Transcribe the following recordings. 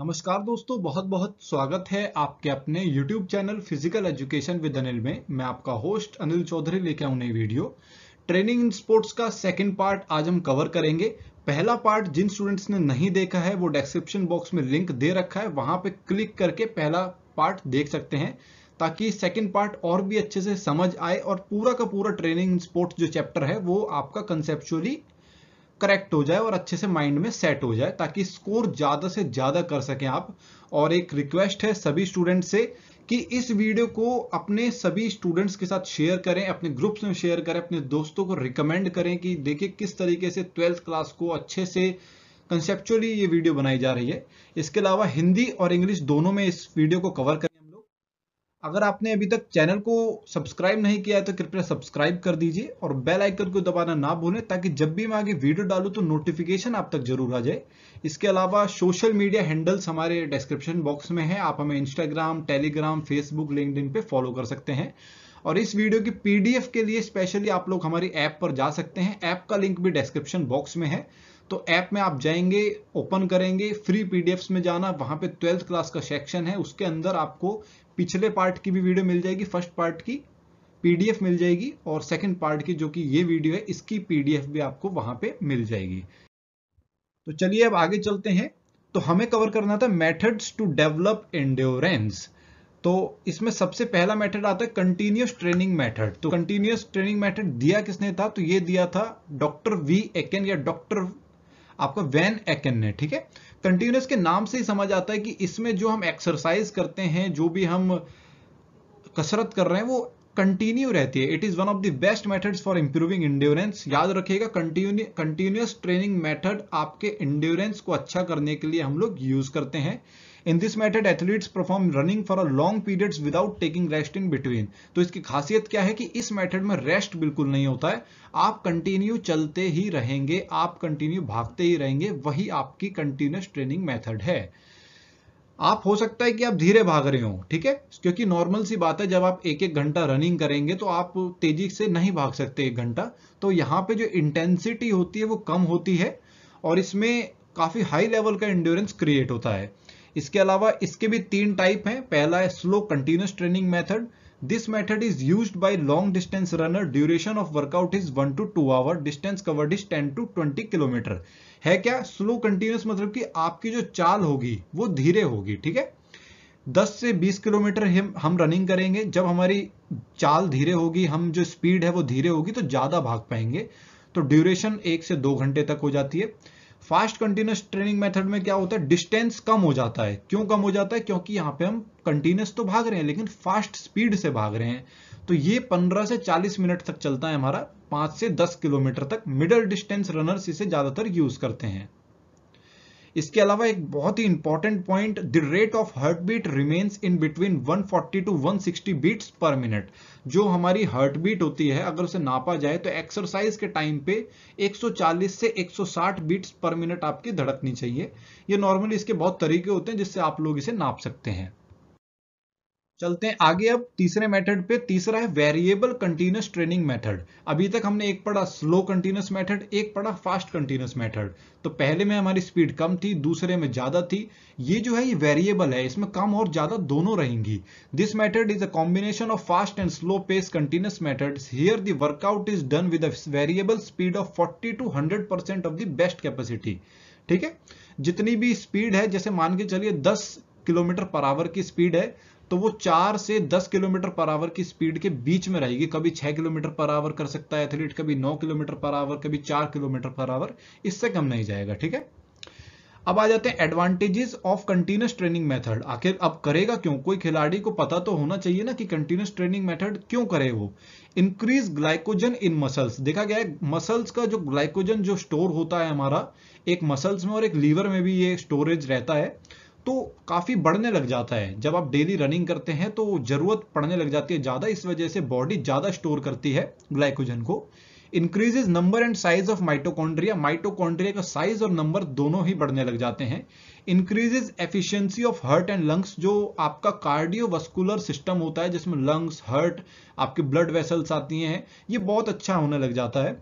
नमस्कार दोस्तों बहुत बहुत स्वागत है आपके अपने YouTube channel physical education with Anil में मैं आपका होस्ट अनिल चौधरी लेके आऊँ नई वीडियो ट्रेनिंग इन स्पोर्ट्स का सेकंड पार्ट आज हम कवर करेंगे पहला पार्ट जिन स्टूडेंट्स ने नहीं देखा है वो डिस्क्रिप्शन बॉक्स में लिंक दे रखा है वहां पर क्लिक करके पहला पार्ट देख सकते हैं ताकि सेकेंड पार्ट और भी अच्छे से समझ आए और पूरा का पूरा ट्रेनिंग इन स्पोर्ट्स जो चैप्टर है वो आपका कंसेप्चुअली करेक्ट हो जाए और अच्छे से माइंड में सेट हो जाए ताकि स्कोर ज़्यादा से ज़्यादा कर सकें आप और एक रिक्वेस्ट है सभी स्टूडेंट से कि इस वीडियो को अपने सभी स्टूडेंट्स के साथ शेयर करें अपने ग्रुप्स में शेयर करें अपने दोस्तों को रिकमेंड करें कि देखिए किस तरीके से ट्वेल्थ क्लास को अच्छे से कंसेप्चुअली ये वीडियो बनाई जा रही है इसके अलावा हिंदी और इंग्लिश दोनों में इस वीडियो को कवर अगर आपने अभी तक चैनल को सब्सक्राइब नहीं किया है तो कृपया सब्सक्राइब कर दीजिए और बेल आइकन को दबाना ना भूलें ताकि जब भी मैं आगे वीडियो डालूं तो नोटिफिकेशन आप तक जरूर आ जाए इसके अलावा सोशल मीडिया हैंडल्स हमारे डिस्क्रिप्शन बॉक्स में है आप हमें इंस्टाग्राम टेलीग्राम फेसबुक लिंकड पे फॉलो कर सकते हैं और इस वीडियो की पीडीएफ के लिए स्पेशली आप लोग हमारी ऐप पर जा सकते हैं ऐप का लिंक भी डिस्क्रिप्शन बॉक्स में है तो ऐप में आप जाएंगे ओपन करेंगे फ्री पीडीएफ्स में जाना वहां पे ट्वेल्थ क्लास का सेक्शन है उसके अंदर आपको पिछले पार्ट की भी वीडियो मिल जाएगी फर्स्ट पार्ट की पीडीएफ मिल जाएगी और सेकंड पार्ट की जो कि ये वीडियो है इसकी पीडीएफ भी आपको वहां पे मिल जाएगी तो चलिए अब आगे चलते हैं तो हमें कवर करना था मेथड्स टू डेवलप इंड्योरेंस तो इसमें सबसे पहला मेथड आता है कंटिन्यूस ट्रेनिंग मेथड तो कंटिन्यूस ट्रेनिंग मेथड दिया किसने था तो ये दिया था डॉक्टर वी एकेन या डॉक्टर आपका वैन एकन ने ठीक है कंटिन्यूस के नाम से ही समझ आता है कि इसमें जो हम एक्सरसाइज करते हैं जो भी हम कसरत कर रहे हैं वो कंटिन्यू रहती है it is one of the best methods for improving endurance याद रखिएगा कंटिन्यूस ट्रेनिंग मेथड आपके इंड्योरेंस को अच्छा करने के लिए हम लोग यूज करते हैं in this method athletes perform running for a long periods without taking rest in between तो इसकी खासियत क्या है कि इस मैथड में रेस्ट बिल्कुल नहीं होता है आप कंटिन्यू चलते ही रहेंगे आप कंटिन्यू भागते ही रहेंगे वही आपकी कंटिन्यूस ट्रेनिंग मैथड है आप हो सकता है कि आप धीरे भाग रहे हो ठीक है क्योंकि नॉर्मल सी बात है जब आप एक एक घंटा रनिंग करेंगे तो आप तेजी से नहीं भाग सकते एक घंटा तो यहाँ पे जो इंटेंसिटी होती है वो कम होती है और इसमें काफी हाई लेवल का इंड्योरेंस क्रिएट होता है इसके अलावा इसके भी तीन टाइप हैं पहला है slow continuous training method this method is used by long distance runner duration of workout is one to two hour distance covered is ten to twenty kilometre है क्या स्लो कंटिन्यूस मतलब कि आपकी जो चाल होगी वो धीरे होगी ठीक है 10 से 20 किलोमीटर हम हम रनिंग करेंगे जब हमारी चाल धीरे होगी हम जो स्पीड है वो धीरे होगी तो ज़्यादा भाग पाएंगे तो ड्यूरेशन एक से दो घंटे तक हो जाती है फास्ट कंटिन्यूस ट्रेनिंग मेथड में क्या होता है डिस्टेंस कम हो जाता है क्यों कम हो जाता है क्योंकि यहाँ पे हम कंटिन्यूस तो भाग रहे हैं लेकिन फास्ट स्पीड से भाग रहे हैं तो ये 15 से 40 मिनट तक चलता है हमारा 5 से 10 किलोमीटर तक मिडल डिस्टेंस रनर्स इसे ज्यादातर यूज करते हैं इसके अलावा एक बहुत ही important point the rate of heart beat remains in between 140 to 160 beats per minute जो हमारी हार्ट बीट होती है अगर उसे नापा जाए तो एक्सरसाइज के टाइम पे 140 से 160 बीट्स पर मिनट आपकी धड़कनी चाहिए ये नॉर्मली इसके बहुत तरीके होते हैं जिससे आप लोग इसे नाप सकते हैं चलते हैं आगे अब तीसरे मेथड पे तीसरा है वेरिएबल कंटिन्यूस ट्रेनिंग मेथड अभी तक हमने एक पढ़ा स्लो कंटिन्यूस मेथड एक पढ़ा फास्ट कंटिन्यूस मेथड तो पहले में हमारी स्पीड कम थी दूसरे में ज्यादा थी ये जो है ये वेरिएबल है इसमें कम और ज्यादा दोनों रहेंगी this method is a combination of fast and slow pace continuous method here the workout is done with variable speed of forty to hundred percent of the best capacity ठीक है जितनी भी स्पीड है जैसे मान के चलिए दस किलोमीटर पर आवर की स्पीड है तो वो चार से दस किलोमीटर पर आवर की स्पीड के बीच में रहेगी कभी छह किलोमीटर पर आवर कर सकता है एथलीट कभी नौ किलोमीटर पर आवर कभी चार किलोमीटर पर आवर इससे कम नहीं जाएगा ठीक है अब आ जाते हैं advantages of continuous training method आखिर अब करेगा क्यों कोई खिलाड़ी को पता तो होना चाहिए ना कि कंटिन्यूस ट्रेनिंग मेथड क्यों करे वो इंक्रीज ग्लाइकोजन इन मसल्स देखा गया है मसल्स का जो ग्लाइकोजन जो स्टोर होता है हमारा एक मसल्स में और एक लीवर में भी ये स्टोरेज रहता है तो काफ़ी बढ़ने लग जाता है जब आप डेली रनिंग करते हैं तो ज़रूरत पड़ने लग जाती है ज़्यादा इस वजह से बॉडी ज़्यादा स्टोर करती है ग्लाइकोजन को increases number and size of mitochondria mitochondria का साइज और नंबर दोनों ही बढ़ने लग जाते हैं increases efficiency of heart and lungs जो आपका कार्डियोवस्कुलर सिस्टम होता है जिसमें लंग्स हर्ट आपके ब्लड वेसल्स आती हैं ये बहुत अच्छा होने लग जाता है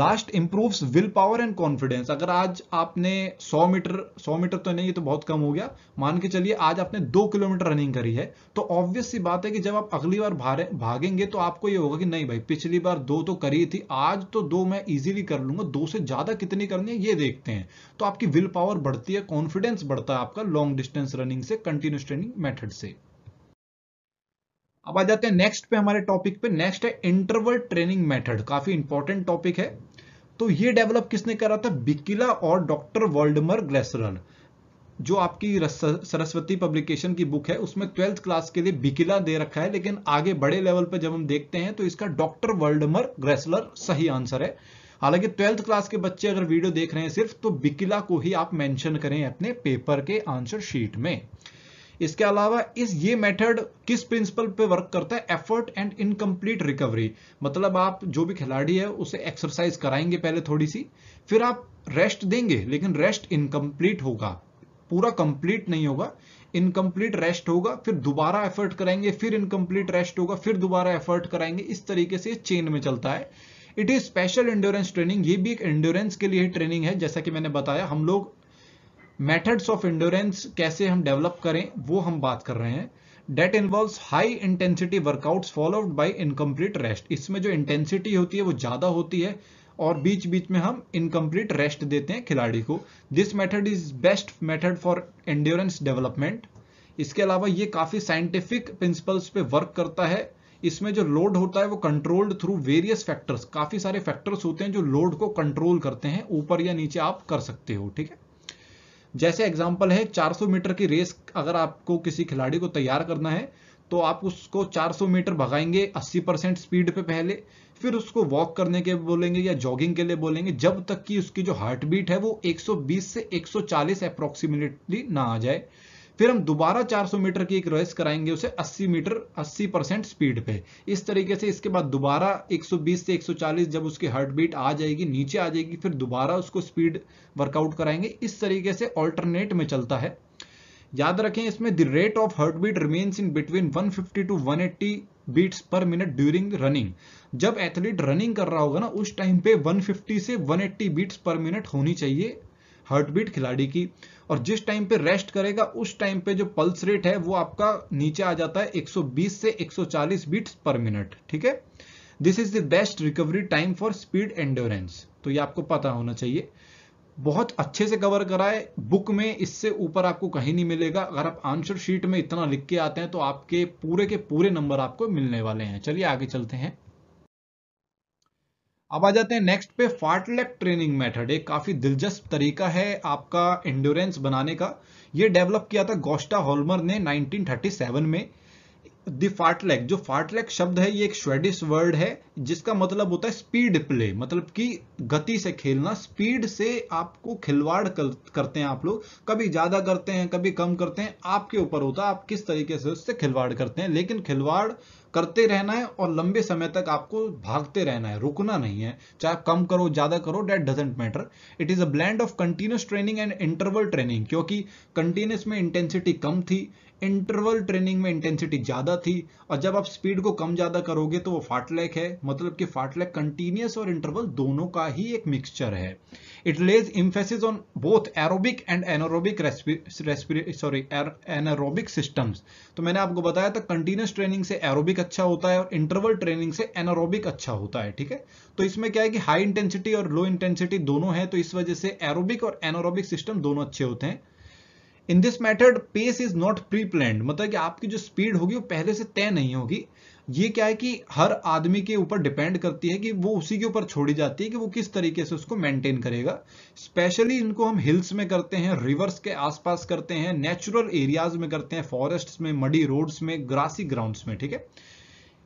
last improves will power and confidence अगर आज आपने 100 मीटर 100 मीटर तो नहीं ये तो बहुत कम हो गया मान के चलिए आज आपने दो किलोमीटर रनिंग करी है तो ऑब्वियस सी बात है कि जब आप अगली बार भागेंगे तो आपको ये होगा कि नहीं भाई पिछली बार दो तो करी थी आज तो दो मैं इजीली कर लूंगा दो से ज्यादा कितनी करनी है ये देखते हैं तो आपकी विल पावर बढ़ती है कॉन्फिडेंस बढ़ता है आपका लॉन्ग डिस्टेंस रनिंग से कंटिन्यूस ट्रेनिंग मेथड से अब आ जाते हैं नेक्स्ट पे हमारे टॉपिक पे नेक्स्ट है इंटरवल ट्रेनिंग मेथड काफी इंपॉर्टेंट टॉपिक है तो ये डेवलप किसने करा था बिकिला और डॉक्टर वर्ल्डमर ग्लेसरन जो आपकी सरस्वती पब्लिकेशन की बुक है उसमें ट्वेल्थ क्लास के लिए बिकिला दे रखा है लेकिन आगे बड़े लेवल पर जब हम देखते हैं तो इसका डॉक्टर वर्ल्डमर ग्रेसलर सही आंसर है हालांकि ट्वेल्थ क्लास के बच्चे अगर वीडियो देख रहे हैं सिर्फ तो बिकिला को ही आप मेंशन करें अपने पेपर के आंसर शीट में इसके अलावा इस ये मेथड किस प्रिंसिपल पे वर्क करता है एफर्ट एंड इनकम्प्लीट रिकवरी मतलब आप जो भी खिलाड़ी है उसे एक्सरसाइज कराएंगे पहले थोड़ी सी फिर आप रेस्ट देंगे लेकिन रेस्ट इनकम्प्लीट होगा पूरा कंप्लीट नहीं होगा इनकम्प्लीट रेस्ट होगा फिर दोबारा एफर्ट कराएंगे फिर इनकम्प्लीट रेस्ट होगा फिर दोबारा एफर्ट कराएंगे इस तरीके से चेन में चलता है it is special endurance training ये भी एक इंड्योरेंस के लिए ट्रेनिंग है जैसा कि मैंने बताया हम लोग मेथड्स ऑफ इंडोरेंस कैसे हम डेवलप करें वो हम बात कर रहे हैं that involve high intensity workout followed by incomplete rest इसमें जो इंटेंसिटी होती है वो ज़्यादा होती है और बीच बीच में हम इनकम्प्लीट रेस्ट देते हैं खिलाड़ी को this method is best method for endurance development इसके अलावा ये काफ़ी साइंटिफिक प्रिंसिपल्स पे वर्क करता है इसमें जो लोड होता है वो कंट्रोल्ड थ्रू वेरियस फैक्टर्स काफ़ी सारे फैक्टर्स होते हैं जो लोड को कंट्रोल करते हैं ऊपर या नीचे आप कर सकते हो ठीक है जैसे एग्जाम्पल है 400 मीटर की रेस अगर आपको किसी खिलाड़ी को तैयार करना है तो आप उसको 400 मीटर भगाएंगे 80 परसेंट स्पीड पे पहले फिर उसको वॉक करने के बोलेंगे या जॉगिंग के लिए बोलेंगे जब तक कि उसकी जो हार्ट बीट है वो 120 से 140 चालीस ना आ जाए फिर हम दोबारा 400 मीटर की एक रेस कराएंगे उसे 80 मीटर 80 परसेंट स्पीड पे इस तरीके से इसके बाद दोबारा 120 से 140 जब उसकी हार्ट बीट आ जाएगी नीचे आ जाएगी फिर दोबारा उसको स्पीड वर्कआउट कराएंगे इस तरीके से ऑल्टरनेट में चलता है याद रखें इसमें the rate of heart beat remains in between one two one beats per minute during running जब एथलीट रनिंग कर रहा होगा ना उस टाइम पे 150 से 180 बीट्स पर मिनट होनी चाहिए हार्ट बीट खिलाड़ी की और जिस टाइम पे रेस्ट करेगा उस टाइम पे जो पल्स रेट है वो आपका नीचे आ जाता है 120 से 140 बीट्स पर मिनट ठीक है this is the best recovery time for speed endurance तो ये आपको पता होना चाहिए बहुत अच्छे से कवर कराए बुक में इससे ऊपर आपको कहीं नहीं मिलेगा अगर आप आंसर शीट में इतना लिख के आते हैं तो आपके पूरे के पूरे नंबर आपको मिलने वाले हैं चलिए आगे चलते हैं अब आ जाते हैं नेक्स्ट पे फाटलेक ट्रेनिंग मेथड एक काफी दिलचस्प तरीका है आपका इंडोरेंस बनाने का ये डेवलप किया था गोस्टा होलमर ने 1937 में द जो फार्टलैक शब्द है ये एक स्वेडिश वर्ड है जिसका मतलब होता है स्पीड प्ले मतलब कि गति से खेलना स्पीड से आपको खिलवाड़ कर, करते हैं आप लोग कभी ज्यादा करते हैं कभी कम करते हैं आपके ऊपर होता है आप किस तरीके से उससे खिलवाड़ करते हैं लेकिन खिलवाड़ करते रहना है और लंबे समय तक आपको भागते रहना है रुकना नहीं है चाहे कम करो ज्यादा करो that doesn't matter it is a blend of continuous training and interval training क्योंकि कंटिन्यूस में इंटेंसिटी कम थी इंटरवल ट्रेनिंग में इंटेंसिटी ज़्यादा थी और जब आप स्पीड को कम ज़्यादा करोगे तो वो फाटलैक है मतलब कि फाटलैक कंटिन्यूस और इंटरवल दोनों का ही एक मिक्सचर है it lays emphasis on both aerobic and anaerobic sorry anaerobic systems तो मैंने आपको बताया था कंटिन्यूस ट्रेनिंग से एरोबिक अच्छा होता है और इंटरवल ट्रेनिंग से एनोरोबिक अच्छा होता है ठीक है तो इसमें क्या है कि हाई इंटेंसिटी और लो इंटेंसिटी दोनों है तो इस वजह से एरोबिक और एनोरोबिक सिस्टम दोनों अच्छे होते हैं in this method pace is not pre planned मतलब कि आपकी जो स्पीड होगी वो पहले से तय नहीं होगी ये क्या है कि हर आदमी के ऊपर डिपेंड करती है कि वो उसी के ऊपर छोड़ी जाती है कि वो किस तरीके से उसको मेंटेन करेगा स्पेशली इनको हम हिल्स में करते हैं रिवर्स के आसपास करते हैं नेचुरल एरियाज में करते हैं फॉरेस्ट में मडी रोड्स में ग्रासी ग्राउंड्स में ठीक है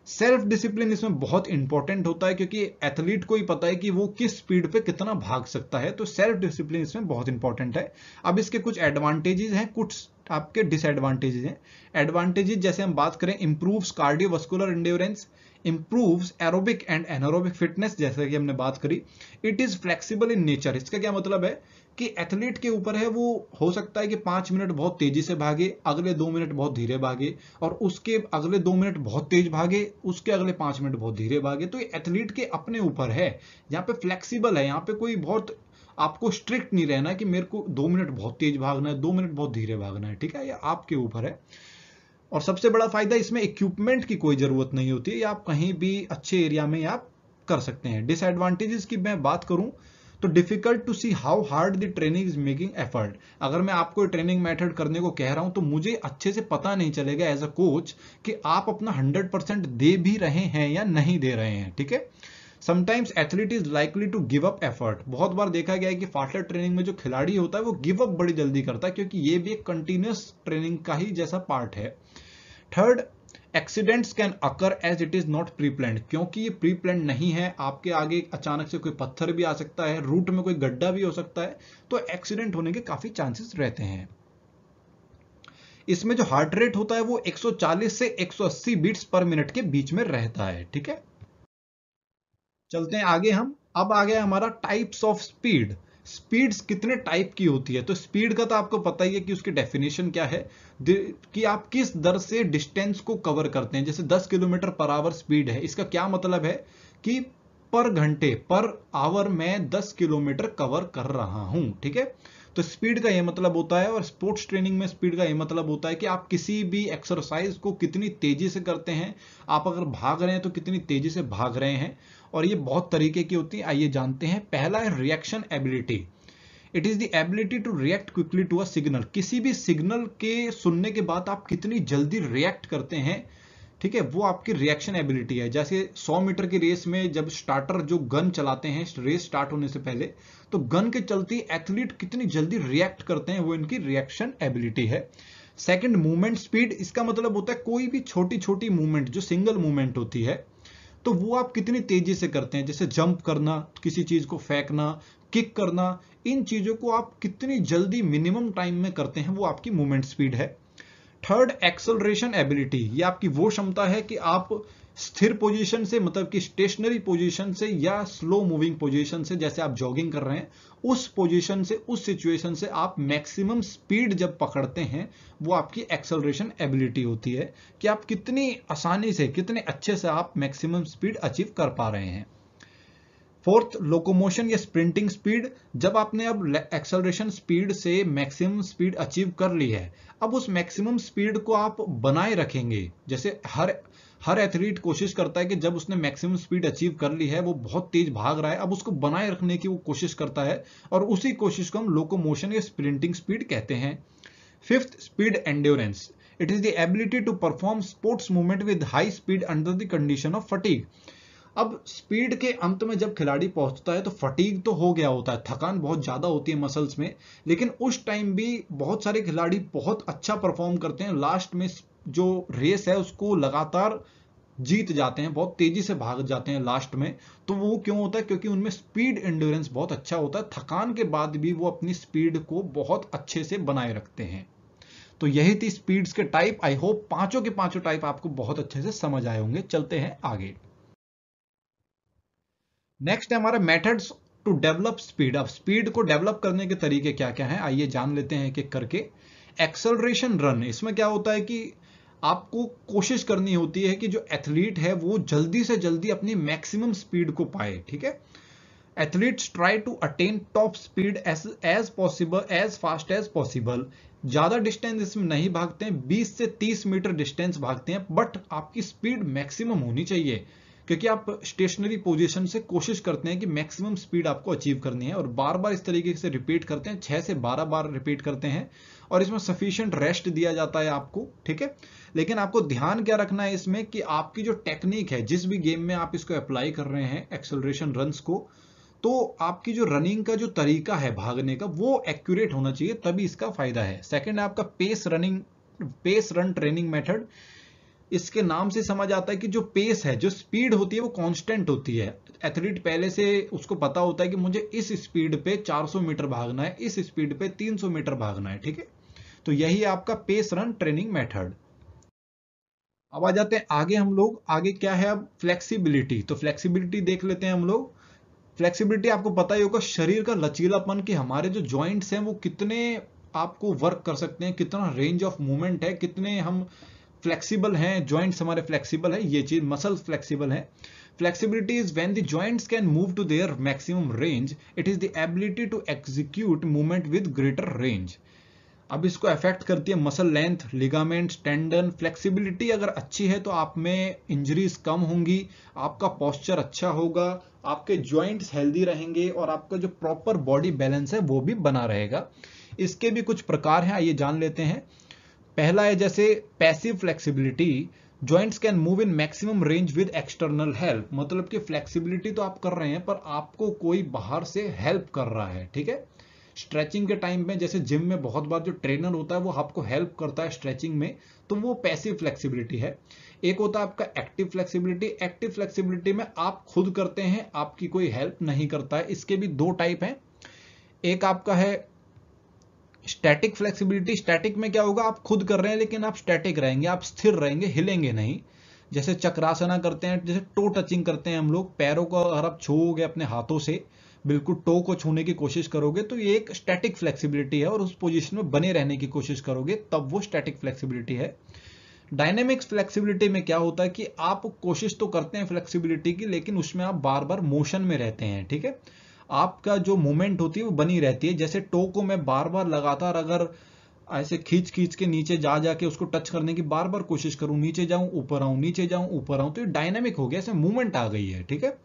सेल्फ डिसिप्लिन इसमें बहुत इंपॉर्टेंट होता है क्योंकि एथलीट को ही पता है कि वो किस स्पीड पे कितना भाग सकता है तो सेल्फ डिसिप्लिन इसमें बहुत इंपॉर्टेंट है अब इसके कुछ एडवांटेजेस हैं कुछ आपके डिसएडवांटेजेस हैं एडवांटेजेस जैसे हम बात करें improves cardiovascular endurance improves aerobic and anaerobic fitness जैसे कि हमने बात करी it is flexible in nature इसका क्या मतलब है कि एथलीट के ऊपर है वो हो सकता है कि पांच मिनट बहुत तेजी से भागे अगले दो मिनट बहुत धीरे भागे और उसके अगले दो मिनट बहुत तेज भागे उसके अगले पांच मिनट बहुत धीरे भागे तो ये एथलीट के अपने ऊपर है यहाँ पे फ्लेक्सिबल है यहाँ पे कोई बहुत आपको स्ट्रिक्ट नहीं रहना है कि मेरे को दो मिनट बहुत तेज भागना है दो मिनट बहुत धीरे भागना है ठीक है ये आपके ऊपर है और सबसे बड़ा फायदा इसमें इक्विपमेंट की कोई जरूरत नहीं होती है आप कहीं भी अच्छे एरिया में आप कर सकते हैं डिसएडवांटेजेस की मैं बात करूं तो difficult to see how hard the training is making effort अगर मैं आपको ट्रेनिंग मेथड करने को कह रहा हूं तो मुझे अच्छे से पता नहीं चलेगा एज अ कोच कि आप अपना हंड्रेड परसेंट दे भी रहे हैं या नहीं दे रहे हैं ठीक है sometimes athlete is likely to give up effort बहुत बार देखा गया है कि फास्टर ट्रेनिंग में जो खिलाड़ी होता है वो गिव अप बड़ी जल्दी करता है क्योंकि ये भी एक कंटिन्यूस ट्रेनिंग का ही जैसा पार्ट है third accidents can occur as it is not pre planned क्योंकि ये प्री प्लैंड नहीं है आपके आगे अचानक से कोई पत्थर भी आ सकता है रूट में कोई गड्ढा भी हो सकता है तो एक्सीडेंट होने के काफी चांसेस रहते हैं इसमें जो हार्ट रेट होता है वो 140 से 180 बीट्स पर मिनट के बीच में रहता है ठीक है चलते हैं आगे हम अब आ गया हमारा टाइप्स ऑफ स्पीड स्पीड्स कितने टाइप की होती है तो स्पीड का तो आपको पता ही है कि उसकी डेफिनेशन क्या है कि आप किस दर से डिस्टेंस को कवर करते हैं जैसे 10 किलोमीटर पर आवर स्पीड है इसका क्या मतलब है कि पर घंटे पर आवर में 10 किलोमीटर कवर कर रहा हूं ठीक है तो स्पीड का ये मतलब होता है और स्पोर्ट्स ट्रेनिंग में स्पीड का ये मतलब होता है कि आप किसी भी एक्सरसाइज को कितनी तेजी से करते हैं आप अगर भाग रहे हैं तो कितनी तेजी से भाग रहे हैं और ये बहुत तरीके की होती है आइए जानते हैं पहला है reaction ability it is the ability to react quickly to a signal किसी भी सिग्नल के सुनने के बाद आप कितनी जल्दी रिएक्ट करते हैं ठीक है वो आपकी रिएक्शन एबिलिटी है जैसे 100 मीटर की रेस में जब स्टार्टर जो गन चलाते हैं रेस स्टार्ट होने से पहले तो गन के चलते एथलीट कितनी जल्दी रिएक्ट करते हैं वो इनकी रिएक्शन एबिलिटी है सेकंड मूवमेंट स्पीड इसका मतलब होता है कोई भी छोटी छोटी मूवमेंट जो सिंगल मूवमेंट होती है तो वो आप कितनी तेजी से करते हैं जैसे जंप करना किसी चीज को फेंकना किक करना इन चीजों को आप कितनी जल्दी मिनिमम टाइम में करते हैं वो आपकी मूवमेंट स्पीड है थर्ड एक्सलरेशन एबिलिटी ये आपकी वो क्षमता है कि आप स्थिर पोजीशन से मतलब कि स्टेशनरी पोजीशन से या स्लो मूविंग पोजीशन से जैसे आप जॉगिंग कर रहे हैं उस पोजीशन से उस सिचुएशन से आप मैक्सिमम स्पीड जब पकड़ते हैं वो आपकी एक्सेलरेशन एबिलिटी होती है कि आप कितनी आसानी से कितने अच्छे से आप मैक्सिमम स्पीड अचीव कर पा रहे हैं फोर्थ लोकोमोशन या स्प्रिंटिंग स्पीड जब आपने अब एक्सेलरेशन स्पीड से मैक्सिमम स्पीड अचीव कर ली है अब उस मैक्सिमम स्पीड को आप बनाए रखेंगे जैसे हर हर एथलीट कोशिश करता है कि जब उसने मैक्सिमम स्पीड अचीव कर ली है वो बहुत तेज भाग रहा है अब उसको बनाए रखने की वो कोशिश करता है और उसी कोशिश को हम लोकोमोशन या स्प्रिंटिंग स्पीड कहते हैं fifth speed endurance it is the ability to perform sports movement with high speed under the condition of fatigue अब स्पीड के अंत में जब खिलाड़ी पहुंचता है तो फटीक तो हो गया होता है थकान बहुत ज़्यादा होती है मसल्स में लेकिन उस टाइम भी बहुत सारे खिलाड़ी बहुत अच्छा परफॉर्म करते हैं लास्ट में जो रेस है उसको लगातार जीत जाते हैं बहुत तेजी से भाग जाते हैं लास्ट में तो वो क्यों होता है क्योंकि उनमें स्पीड एंड्योरेंस बहुत अच्छा होता है थकान के बाद भी वो अपनी स्पीड को बहुत अच्छे से बनाए रखते हैं तो यही थी स्पीड्स के टाइप आई होप पांचों के पांचों टाइप आपको बहुत अच्छे से समझ आए होंगे चलते हैं आगे नेक्स्ट है हमारा मेथड्स टू डेवलप स्पीड अब स्पीड को डेवलप करने के तरीके क्या क्या हैं आइए जान लेते हैं एक एक करके एक्सलरेशन रन इसमें क्या होता है कि आपको कोशिश करनी होती है कि जो एथलीट है वो जल्दी से जल्दी अपनी मैक्सिमम स्पीड को पाए ठीक है athletes try to attain top speed as possible as fast as possible ज़्यादा डिस्टेंस इसमें नहीं भागते हैं 20 से 30 मीटर डिस्टेंस भागते हैं बट आपकी स्पीड मैक्सिमम होनी चाहिए क्योंकि आप स्टेशनरी पोजीशन से कोशिश करते हैं कि मैक्सिमम स्पीड आपको अचीव करनी है और बार बार इस तरीके से रिपीट करते हैं छह से बारह बार रिपीट करते हैं और इसमें सफिशियंट रेस्ट दिया जाता है आपको ठीक है लेकिन आपको ध्यान क्या रखना है इसमें कि आपकी जो टेक्निक है जिस भी गेम में आप इसको अप्लाई कर रहे हैं एक्सलरेशन रन्स को तो आपकी जो रनिंग का जो तरीका है भागने का वो एक्यूरेट होना चाहिए तभी इसका फायदा है सेकेंड है आपका pace running pace run training method इसके नाम से समझ आता है कि जो पेस है जो स्पीड होती है वो कांस्टेंट होती है एथलीट पहले से उसको पता होता है कि मुझे इस स्पीड पे 400 मीटर भागना है इस स्पीड पे 300 मीटर भागना है ठीक है तो यही आपका पेस रन ट्रेनिंग मेथड अब आ जाते हैं आगे हम लोग आगे क्या है अब फ्लेक्सीबिलिटी तो फ्लेक्सीबिलिटी देख लेते हैं हम लोग फ्लेक्सीबिलिटी आपको पता ही होगा शरीर का लचीलापन की हमारे जो ज्वाइंट्स हैं वो कितने आपको वर्क कर सकते हैं कितना रेंज ऑफ मूवमेंट है कितने हम फ्लेक्सिबल हैं ज्वाइंट्स हमारे फ्लेक्सिबल है ये चीज मसल फ्लेक्सिबल है flexibility is when the joints can move to their maximum range it is the ability to execute movement with greater range अब इसको अफेक्ट करती है muscle length ligament tendon flexibility अगर अच्छी है तो आप में इंजरीज कम होंगी आपका पॉस्चर अच्छा होगा आपके जॉइंट्स हेल्दी रहेंगे और आपका जो प्रॉपर बॉडी बैलेंस है वो भी बना रहेगा इसके भी कुछ प्रकार हैं आइए जान लेते हैं पहला है जैसे passive flexibility joints can move in maximum range with external help मतलब कि फ्लेक्सिबिलिटी तो आप कर रहे हैं पर आपको कोई बाहर से हेल्प कर रहा है ठीक है स्ट्रेचिंग के टाइम में जैसे जिम में बहुत बार जो ट्रेनर होता है वो आपको हेल्प करता है स्ट्रेचिंग में तो वो पैसिव फ्लेक्सिबिलिटी है एक होता है आपका एक्टिव फ्लेक्सिबिलिटी एक्टिव फ्लेक्सिबिलिटी में आप खुद करते हैं आपकी कोई हेल्प नहीं करता है इसके भी दो टाइप हैं एक आपका है स्टैटिक फ्लेक्सिबिलिटी स्टैटिक में क्या होगा आप खुद कर रहे हैं लेकिन आप स्टैटिक रहेंगे आप स्थिर रहेंगे हिलेंगे नहीं जैसे चक्रासना करते हैं जैसे टो टचिंग करते हैं हम लोग पैरों को अगर आप छूओगे अपने हाथों से बिल्कुल टो को छूने की कोशिश करोगे तो ये एक स्टैटिक फ्लेक्सिबिलिटी है और उस पोजिशन में बने रहने की कोशिश करोगे तब वो स्टैटिक फ्लेक्सिबिलिटी है डायनेमिक्स फ्लेक्सिबिलिटी में क्या होता है कि आप कोशिश तो करते हैं फ्लेक्सिबिलिटी की लेकिन उसमें आप बार बार मोशन में रहते हैं ठीक है आपका जो मूवमेंट होती है वो बनी रहती है जैसे टो को मैं बार बार लगातार अगर ऐसे खींच खींच के नीचे जा जाके उसको टच करने की बार बार कोशिश करूं नीचे जाऊं ऊपर आऊं नीचे जाऊं ऊपर आऊं तो ये डायनेमिक हो गया ऐसे मूवमेंट आ गई है ठीक है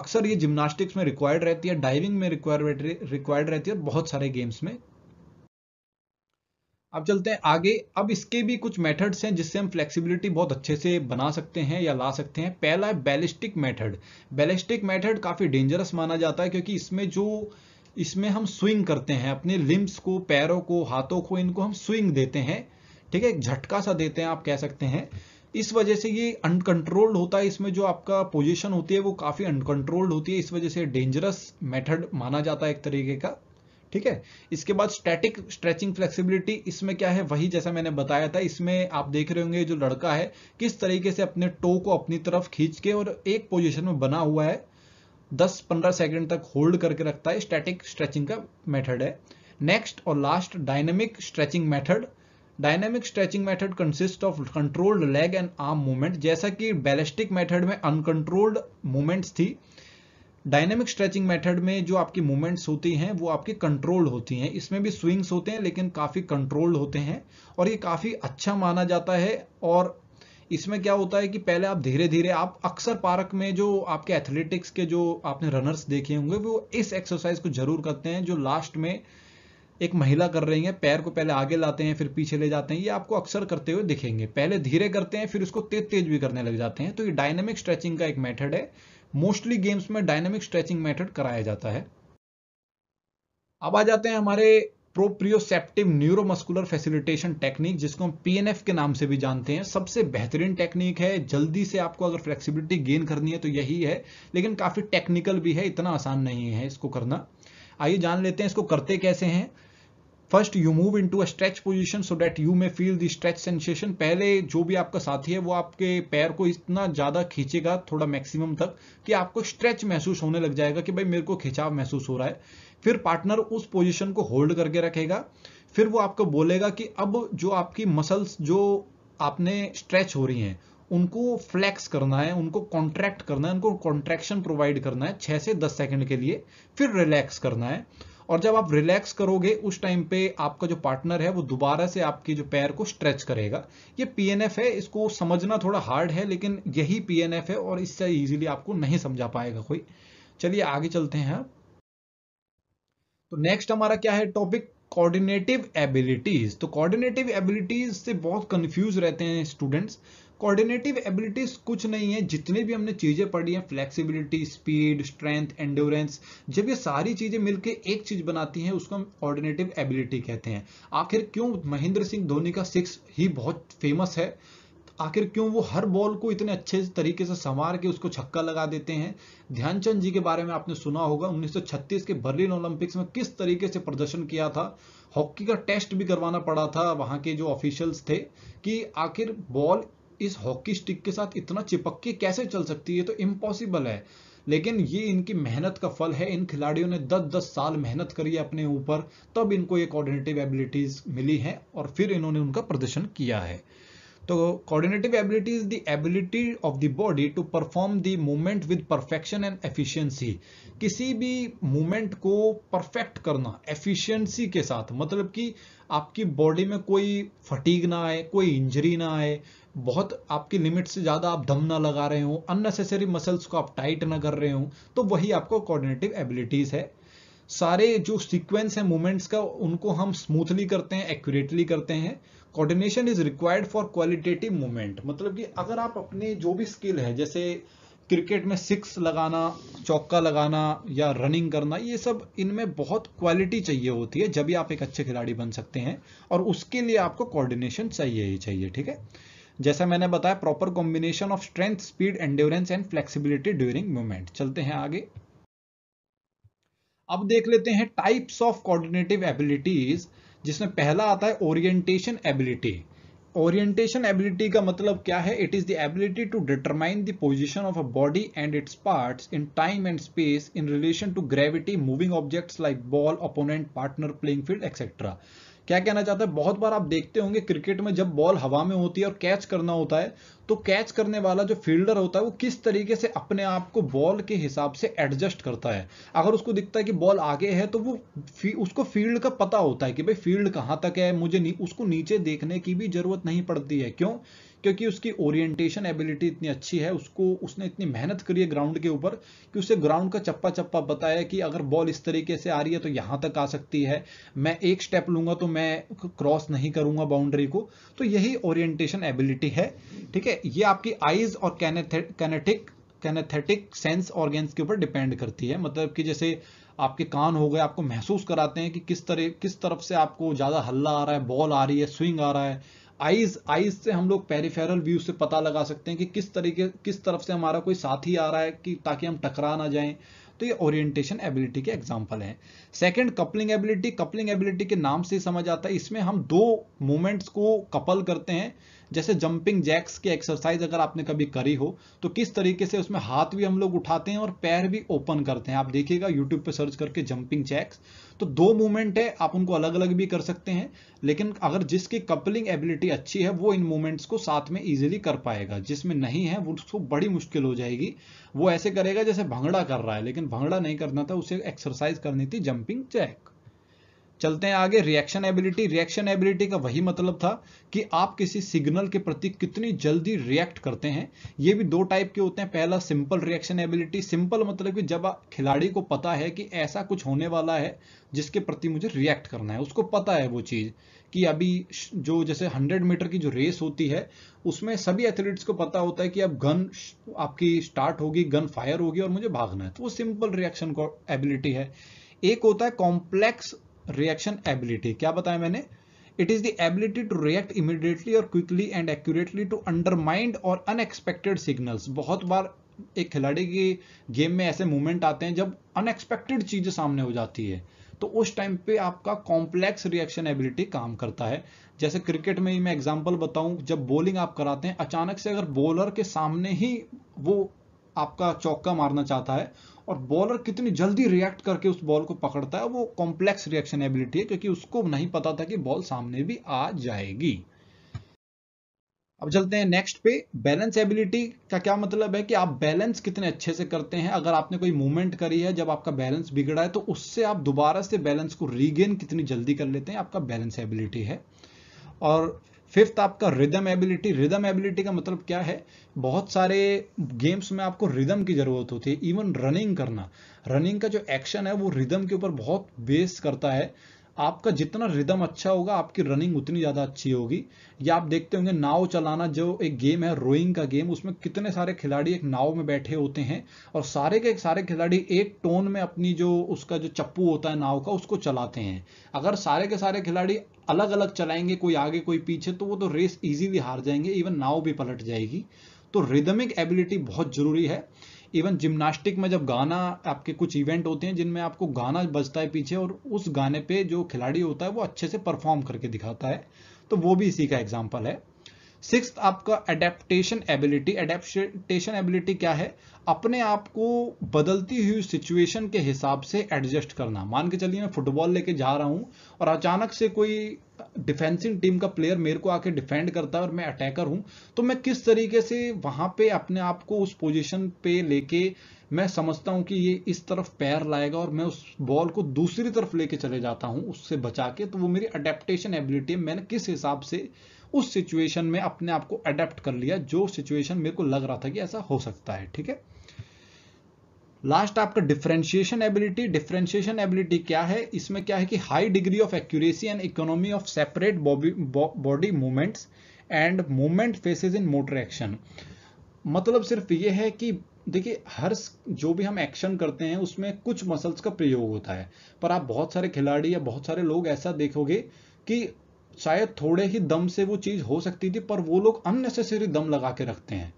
अक्सर ये जिम्नास्टिक्स में रिक्वायर्ड रहती है डाइविंग में रिक्वायर्ड रिक्वायर्ड रहती है बहुत सारे गेम्स में अब चलते हैं आगे अब इसके भी कुछ मेथड्स हैं जिससे हम फ्लेक्सिबिलिटी बहुत अच्छे से बना सकते हैं या ला सकते हैं पहला है बैलिस्टिक मेथड बैलिस्टिक मेथड काफ़ी डेंजरस माना जाता है क्योंकि इसमें जो इसमें हम स्विंग करते हैं अपने लिम्स को पैरों को हाथों को इनको हम स्विंग देते हैं ठीक है एक झटका सा देते हैं आप कह सकते हैं इस वजह से ये अनकंट्रोल्ड होता है इसमें जो आपका पोजिशन होती है वो काफ़ी अनकंट्रोल्ड होती है इस वजह से डेंजरस मेथड माना जाता है एक तरीके का ठीक है इसके बाद स्टैटिक स्ट्रेचिंग फ्लेक्सिबिलिटी इसमें क्या है वही जैसा मैंने बताया था इसमें आप देख रहे होंगे जो लड़का है किस तरीके से अपने टो को अपनी तरफ खींच के और एक पोजिशन में बना हुआ है 10-15 सेकंड तक होल्ड करके रखता है स्टैटिक स्ट्रेचिंग का मेथड है नेक्स्ट और last dynamic stretching method dynamic stretching method consist of controlled leg and arm movement जैसा कि बैलिस्टिक मेथड में अनकंट्रोल्ड मूवमेंट्स थी डायनेमिक स्ट्रेचिंग मेथड में जो आपकी मूवमेंट्स होती हैं वो आपकी कंट्रोल्ड होती हैं इसमें भी स्विंग्स होते हैं लेकिन काफ़ी कंट्रोल्ड होते हैं और ये काफ़ी अच्छा माना जाता है और इसमें क्या होता है कि पहले आप धीरे धीरे आप अक्सर पार्क में जो आपके एथलेटिक्स के जो आपने रनर्स देखे होंगे वो इस एक्सरसाइज को जरूर करते हैं जो लास्ट में एक महिला कर रही है पैर को पहले आगे लाते हैं फिर पीछे ले जाते हैं ये आपको अक्सर करते हुए दिखेंगे पहले धीरे करते हैं फिर उसको तेज तेज भी करने लग जाते हैं तो ये डायनेमिक स्ट्रेचिंग का एक मेथड है मोस्टली गेम्स में डायनेमिक स्ट्रेचिंग मेथड कराया जाता है अब आ जाते हैं हमारे प्रोप्रियोसेप्टिव न्यूरोमस्कुलर फैसिलिटेशन टेक्निक जिसको हम पीएनएफ के नाम से भी जानते हैं सबसे बेहतरीन टेक्निक है जल्दी से आपको अगर फ्लेक्सिबिलिटी गेन करनी है तो यही है लेकिन काफ़ी टेक्निकल भी है इतना आसान नहीं है इसको करना आइए जान लेते हैं इसको करते कैसे हैं first you move into a stretch position so that you may feel the stretch sensation पहले जो भी आपका साथी है वो आपके पैर को इतना ज़्यादा खींचेगा थोड़ा मैक्सिमम तक कि आपको स्ट्रेच महसूस होने लग जाएगा कि भाई मेरे को खिंचाव महसूस हो रहा है फिर पार्टनर उस पोजिशन को होल्ड करके रखेगा फिर वो आपको बोलेगा कि अब जो आपकी मसल्स जो आपने स्ट्रेच हो रही हैं उनको फ्लैक्स करना है उनको कॉन्ट्रैक्ट करना है उनको कॉन्ट्रैक्शन प्रोवाइड करना है छह से दस सेकेंड के लिए फिर रिलैक्स करना है और जब आप रिलैक्स करोगे उस टाइम पे आपका जो पार्टनर है वो दोबारा से आपके जो पैर को स्ट्रेच करेगा ये पीएनएफ है इसको समझना थोड़ा हार्ड है लेकिन यही पीएनएफ है और इससे इजीली आपको नहीं समझा पाएगा कोई चलिए आगे चलते हैं तो नेक्स्ट हमारा क्या है टॉपिक कोऑर्डिनेटिव एबिलिटीज तो कोऑर्डिनेटिव एबिलिटीज से बहुत कंफ्यूज रहते हैं स्टूडेंट्स कोऑर्डिनेटिव एबिलिटीज कुछ नहीं है जितने भी हमने चीज़ें पढ़ी हैं फ्लेक्सिबिलिटी स्पीड स्ट्रेंथ एंडोरेंस जब ये सारी चीज़ें मिलकर एक चीज़ बनाती हैं उसको हम कोऑर्डिनेटिव एबिलिटी कहते हैं आखिर क्यों महेंद्र सिंह धोनी का सिक्स ही बहुत फेमस है आखिर क्यों वो हर बॉल को इतने अच्छे तरीके से संवार के उसको छक्का लगा देते हैं ध्यानचंद जी के बारे में आपने सुना होगा 1936 के बर्लिन ओलंपिक्स में किस तरीके से प्रदर्शन किया था हॉकी का टेस्ट भी करवाना पड़ा था वहां के जो ऑफिशियल्स थे कि आखिर बॉल इस हॉकी स्टिक के साथ इतना चिपक के कैसे चल सकती है तो इम्पॉसिबल है लेकिन ये इनकी मेहनत का फल है इन खिलाड़ियों ने 10-10 साल मेहनत करी है अपने ऊपर तब इनको ये कोऑर्डिनेटिव एबिलिटीज मिली हैं और फिर इन्होंने उनका प्रदर्शन किया है तो coordinative ability is the ability of the body to perform the movement with perfection and efficiency किसी भी मूवमेंट को परफेक्ट करना एफिशिएंसी के साथ मतलब कि आपकी बॉडी में कोई फटीग ना आए कोई इंजरी ना आए बहुत आपकी लिमिट से ज़्यादा आप दम ना लगा रहे हो अननेसेसरी मसल्स को आप टाइट ना कर रहे हो तो वही आपको कोऑर्डिनेटिव एबिलिटीज़ है सारे जो सीक्वेंस है मूवमेंट्स का उनको हम स्मूथली करते हैं एक्यूरेटली करते हैं coordination is required for qualitative movement मतलब कि अगर आप अपने जो भी स्किल है जैसे क्रिकेट में सिक्स लगाना चौका लगाना या रनिंग करना ये सब इनमें बहुत क्वालिटी चाहिए होती है जब भी आप एक अच्छे खिलाड़ी बन सकते हैं और उसके लिए आपको कोऑर्डिनेशन चाहिए ही चाहिए ठीक है जैसा मैंने बताया proper combination of strength speed endurance and flexibility during movement चलते हैं आगे अब देख लेते हैं टाइप्स ऑफ कोऑर्डिनेटिव एबिलिटीज जिसमें पहला आता है ओरिएंटेशन एबिलिटी ओरिएंटेशन एबिलिटी का मतलब क्या है it is the ability to determine the position of a body and its parts in time and space in relation to gravity moving objects like ball opponent partner playing field etcetera क्या कहना चाहता है बहुत बार आप देखते होंगे cricket में जब बॉल हवा में होती है और कैच करना होता है तो कैच करने वाला जो फील्डर होता है वो किस तरीके से अपने आप को बॉल के हिसाब से एडजस्ट करता है अगर उसको दिखता है कि बॉल आगे है तो वो फी, उसको फील्ड का पता होता है कि भाई फील्ड कहां तक है मुझे नी, उसको नीचे देखने की भी जरूरत नहीं पड़ती है क्यों क्योंकि उसकी ओरिएंटेशन एबिलिटी इतनी अच्छी है उसको उसने इतनी मेहनत करी है ग्राउंड के ऊपर कि उसे ग्राउंड का चप्पा चप्पा बताया कि अगर बॉल इस तरीके से आ रही है तो यहाँ तक आ सकती है मैं एक स्टेप लूंगा तो मैं क्रॉस नहीं करूंगा बाउंड्री को तो यही ओरिएंटेशन एबिलिटी है ठीक है ये आपकी आइज और कैनेटिक कैनेथेटिक सेंस ऑर्गेन्स के ऊपर डिपेंड करती है मतलब कि जैसे आपके कान हो गए आपको महसूस कराते हैं कि किस तरह किस तरफ से आपको ज़्यादा हल्ला आ रहा है बॉल आ रही है स्विंग आ रहा है आइज आइज से हम लोग पेरीफेरल व्यू से पता लगा सकते हैं कि किस तरीके किस तरफ से हमारा कोई साथी आ रहा है कि ताकि हम टकरा ना जाएं तो ये ओरिएंटेशन एबिलिटी के एग्जाम्पल हैं second coupling ability coupling ability के नाम से समझ आता है इसमें हम दो मोमेंट्स को कपल करते हैं जैसे जंपिंग जैक्स की एक्सरसाइज अगर आपने कभी करी हो तो किस तरीके से उसमें हाथ भी हम लोग उठाते हैं और पैर भी ओपन करते हैं आप देखिएगा यूट्यूब पे सर्च करके जंपिंग जैक्स तो दो मूवमेंट है आप उनको अलग अलग भी कर सकते हैं लेकिन अगर जिसकी कपलिंग एबिलिटी अच्छी है वो इन मूवमेंट्स को साथ में ईजिली कर पाएगा जिसमें नहीं है उसको बड़ी मुश्किल हो जाएगी वो ऐसे करेगा जैसे भंगड़ा कर रहा है लेकिन भंगड़ा नहीं करना था उसे एक्सरसाइज करनी थी जंपिंग जैक चलते हैं आगे रिएक्शन एबिलिटी रिएक्शन एबिलिटी का वही मतलब था कि आप किसी सिग्नल के प्रति कितनी जल्दी रिएक्ट करते हैं ये भी दो टाइप के होते हैं पहला सिंपल रिएक्शन एबिलिटी सिंपल मतलब कि जब खिलाड़ी को पता है कि ऐसा कुछ होने वाला है जिसके प्रति मुझे रिएक्ट करना है उसको पता है वो चीज़ कि अभी जो जैसे हंड्रेड मीटर की जो रेस होती है उसमें सभी एथलीट्स को पता होता है कि अब गन आपकी स्टार्ट होगी गन फायर होगी और मुझे भागना है तो वो सिंपल रिएक्शन एबिलिटी है एक होता है कॉम्प्लेक्स रिएक्शन एबिलिटी क्या बताया मैंने it is the ability to react immediately और quickly and accurately to undermined और अनएक्सपेक्टेड सिग्नल्स बहुत बार एक खिलाड़ी की गेम में ऐसे मूवमेंट आते हैं जब अनएक्सपेक्टेड चीज सामने हो जाती है तो उस टाइम पे आपका कॉम्प्लेक्स रिएक्शन एबिलिटी काम करता है जैसे क्रिकेट में ही मैं एग्जांपल बताऊं जब बॉलिंग आप कराते हैं अचानक से अगर बॉलर के सामने ही वो आपका चौका मारना चाहता है और बॉलर कितनी जल्दी रिएक्ट करके उस बॉल को पकड़ता है वो कॉम्प्लेक्स रिएक्शन एबिलिटी है क्योंकि उसको नहीं पता था कि बॉल सामने भी आ जाएगी अब चलते हैं नेक्स्ट पे बैलेंस एबिलिटी का क्या मतलब है कि आप बैलेंस कितने अच्छे से करते हैं अगर आपने कोई मूवमेंट करी है जब आपका बैलेंस बिगड़ा है तो उससे आप दोबारा से बैलेंस को रीगेन कितनी जल्दी कर लेते हैं आपका बैलेंस एबिलिटी है और फिफ्थ आपका रिदम एबिलिटी रिदम एबिलिटी का मतलब क्या है बहुत सारे गेम्स में आपको रिदम की ज़रूरत होती है इवन रनिंग करना रनिंग का जो एक्शन है वो रिदम के ऊपर बहुत बेस करता है आपका जितना रिदम अच्छा होगा आपकी रनिंग उतनी ज़्यादा अच्छी होगी या आप देखते होंगे नाव चलाना जो एक गेम है रोइंग का गेम उसमें कितने सारे खिलाड़ी एक नाव में बैठे होते हैं और सारे के सारे खिलाड़ी एक टोन में अपनी जो उसका जो चप्पू होता है नाव का उसको चलाते हैं अगर सारे के सारे खिलाड़ी अलग अलग चलाएंगे कोई आगे कोई पीछे तो वो तो रेस इजीली हार जाएंगे इवन नाव भी पलट जाएगी तो रिदमिक एबिलिटी बहुत ज़रूरी है इवन जिम्नास्टिक में जब गाना आपके कुछ इवेंट होते हैं जिनमें आपको गाना बजता है पीछे और उस गाने पे जो खिलाड़ी होता है वो अच्छे से परफॉर्म करके दिखाता है तो वो भी इसी का एग्जाम्पल है सिक्स आपका अडेप्टेशन एबिलिटी अडेप्टेशन एबिलिटी क्या है अपने आप को बदलती हुई सिचुएशन के हिसाब से एडजस्ट करना मान के चलिए मैं फुटबॉल लेके जा रहा हूँ और अचानक से कोई डिफेंसिव टीम का प्लेयर मेरे को आके डिफेंड करता है और मैं अटैकर हूं तो मैं किस तरीके से वहां पे अपने आप को उस पोजीशन पे लेके मैं समझता हूं कि ये इस तरफ पैर लाएगा और मैं उस बॉल को दूसरी तरफ लेके चले जाता हूं उससे बचा के तो वो मेरी अडेप्टेशन एबिलिटी है मैंने किस हिसाब से उस सिचुएशन में अपने आप को अडेप्ट कर लिया जो सिचुएशन मेरे को लग रहा था कि ऐसा हो सकता है ठीक है लास्ट आपका डिफ्रेंशिएशन एबिलिटी डिफ्रेंशिएशन एबिलिटी क्या है इसमें क्या है कि high degree of accuracy and economy of separate body movements and movement phases in motor action मतलब सिर्फ ये है कि देखिए हर जो भी हम एक्शन करते हैं उसमें कुछ मसल्स का प्रयोग होता है पर आप बहुत सारे खिलाड़ी या बहुत सारे लोग ऐसा देखोगे कि शायद थोड़े ही दम से वो चीज़ हो सकती थी पर वो लोग अननेसेसरी दम लगा के रखते हैं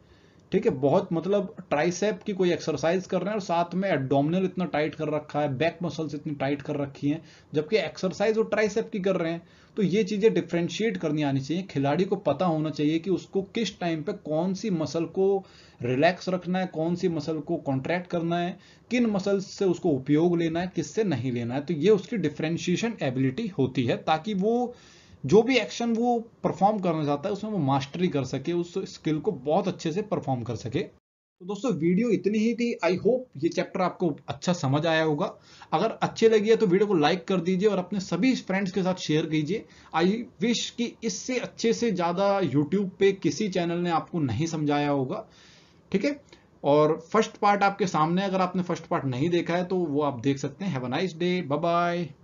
ठीक है बहुत मतलब ट्राइसेप की कोई एक्सरसाइज कर रहे हैं और साथ में एडोमिनल इतना टाइट कर रखा है बैक मसल्स इतनी टाइट कर रखी हैं जबकि एक्सरसाइज वो ट्राइसेप की कर रहे हैं तो ये चीज़ें डिफ्रेंशिएट करनी आनी चाहिए खिलाड़ी को पता होना चाहिए कि उसको किस टाइम पे कौन सी मसल को रिलैक्स रखना है कौन सी मसल को कॉन्ट्रैक्ट करना है किन मसल से उसको उपयोग लेना है किससे नहीं लेना है तो ये उसकी डिफ्रेंशिएशन एबिलिटी होती है ताकि वो जो भी एक्शन वो परफॉर्म करना चाहता है उसमें वो मास्टरी कर सके उस स्किल को बहुत अच्छे से परफॉर्म कर सके तो दोस्तों वीडियो इतनी ही थी आई होप ये चैप्टर आपको अच्छा समझ आया होगा अगर अच्छे लगी है तो वीडियो को लाइक कर दीजिए और अपने सभी फ्रेंड्स के साथ शेयर कीजिए आई विश कि इससे अच्छे से ज़्यादा यूट्यूब पे किसी चैनल ने आपको नहीं समझाया होगा ठीक है और फर्स्ट पार्ट आपके सामने अगर आपने फर्स्ट पार्ट नहीं देखा है तो वो आप देख सकते हैं have a nice day bye